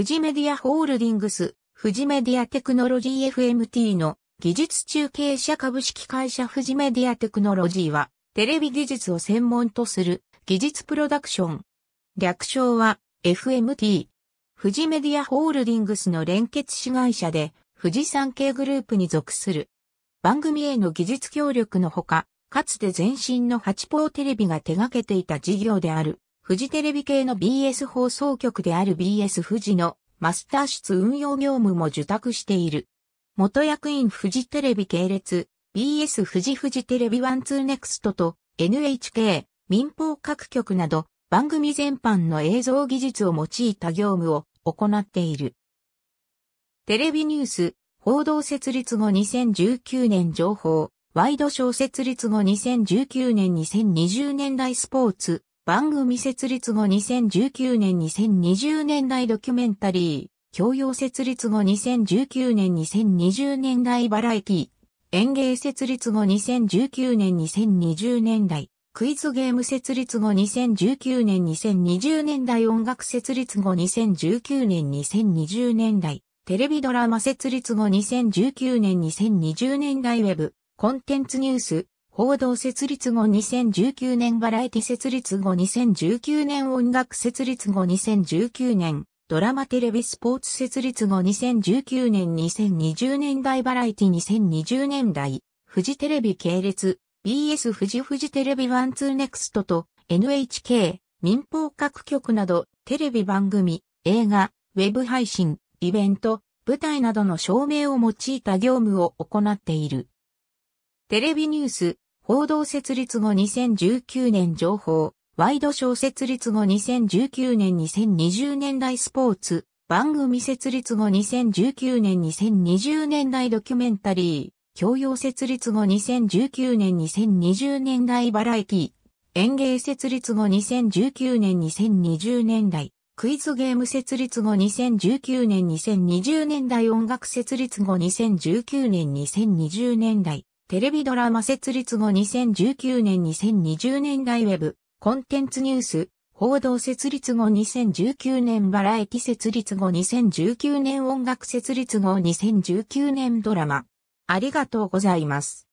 富士メディアホールディングス、富士メディアテクノロジー FMT の技術中継者株式会社富士メディアテクノロジーは、テレビ技術を専門とする技術プロダクション。略称は FMT。富士メディアホールディングスの連結子会社で、富士山系グループに属する。番組への技術協力のほか、かつて前身の八方テレビが手掛けていた事業である、フジテレビ系の BS 放送局である BS 富士のマスター室運用業務も受託している。元役員フジテレビ系列、BS 富士フジテレビワンツーネクストと NHK、民放各局など番組全般の映像技術を用いた業務を行っている。テレビニュース、報道設立後2019年情報、ワイドショー設立後2019年2020年代スポーツ、番組設立後2019年2020年代ドキュメンタリー、教養設立後2019年2020年代バラエティ、園芸設立後2019年2020年代、クイズゲーム設立後2019年2020年代音楽設立後2019年2020年代、テレビドラマ設立後2019年2020年代ウェブ、コンテンツニュース、報道設立後2019年バラエティ設立後2019年音楽設立後2019年ドラマテレビスポーツ設立後2019年2020年代バラエティ2020年代フジテレビ系列 BS フジフジテレビワンツーネクストと NHK 民放各局などテレビ番組映画ウェブ配信イベント舞台などの照明を用いた業務を行っている。テレビニュース、報道設立後2019年情報、ワイドショー設立後2019年2020年代スポーツ、番組設立後2019年2020年代ドキュメンタリー、教養設立後2019年2020年代バラエティ、園芸設立後2019年2020年代、クイズゲーム設立後2019年2020年代音楽設立後2019年2020年代、テレビドラマ設立後2019年2020年代ウェブ、コンテンツニュース、報道設立後2019年バラエティ設立後2019年音楽設立後2019年ドラマ。ありがとうございます。